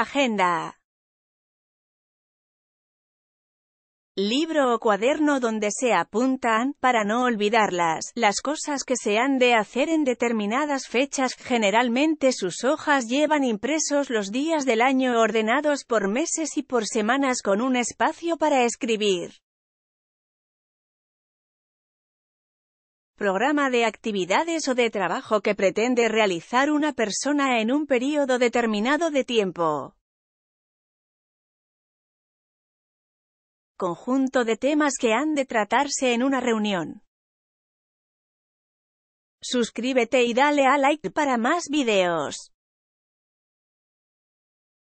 Agenda. Libro o cuaderno donde se apuntan, para no olvidarlas, las cosas que se han de hacer en determinadas fechas. Generalmente sus hojas llevan impresos los días del año ordenados por meses y por semanas con un espacio para escribir. programa de actividades o de trabajo que pretende realizar una persona en un periodo determinado de tiempo. Conjunto de temas que han de tratarse en una reunión. Suscríbete y dale a like para más videos.